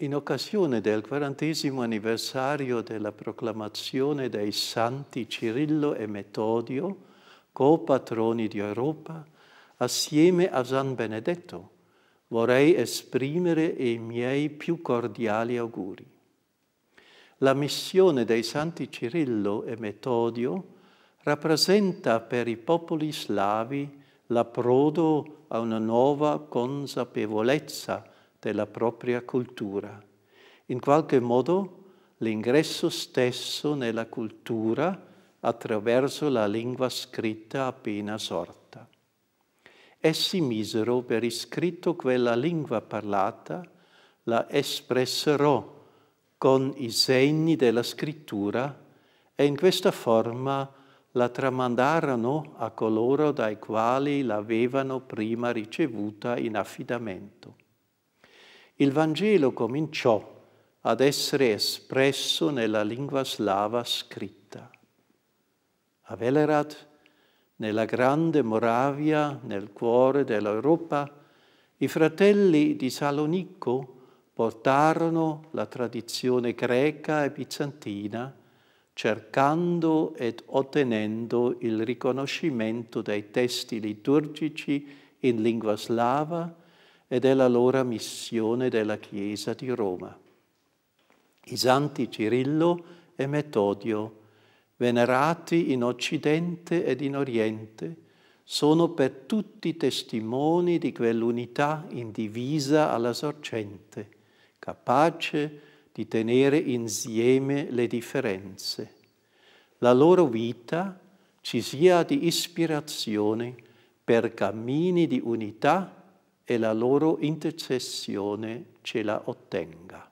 In occasione del quarantesimo anniversario della proclamazione dei santi Cirillo e Metodio, co-patroni di Europa, assieme a San Benedetto, vorrei esprimere i miei più cordiali auguri. La missione dei santi Cirillo e Metodio rappresenta per i popoli slavi l'approdo a una nuova consapevolezza della propria cultura. In qualche modo l'ingresso stesso nella cultura attraverso la lingua scritta appena sorta. Essi misero per iscritto quella lingua parlata, la espressero con i segni della scrittura e in questa forma la tramandarono a coloro dai quali l'avevano prima ricevuta in affidamento il Vangelo cominciò ad essere espresso nella lingua slava scritta. A Velerat, nella grande Moravia, nel cuore dell'Europa, i fratelli di Salonicco portarono la tradizione greca e bizantina cercando ed ottenendo il riconoscimento dei testi liturgici in lingua slava ed è la loro missione della Chiesa di Roma. I santi Cirillo e Metodio, venerati in Occidente ed in Oriente, sono per tutti testimoni di quell'unità indivisa alla sorgente, capace di tenere insieme le differenze. La loro vita ci sia di ispirazione per cammini di unità e la loro intercessione ce la ottenga.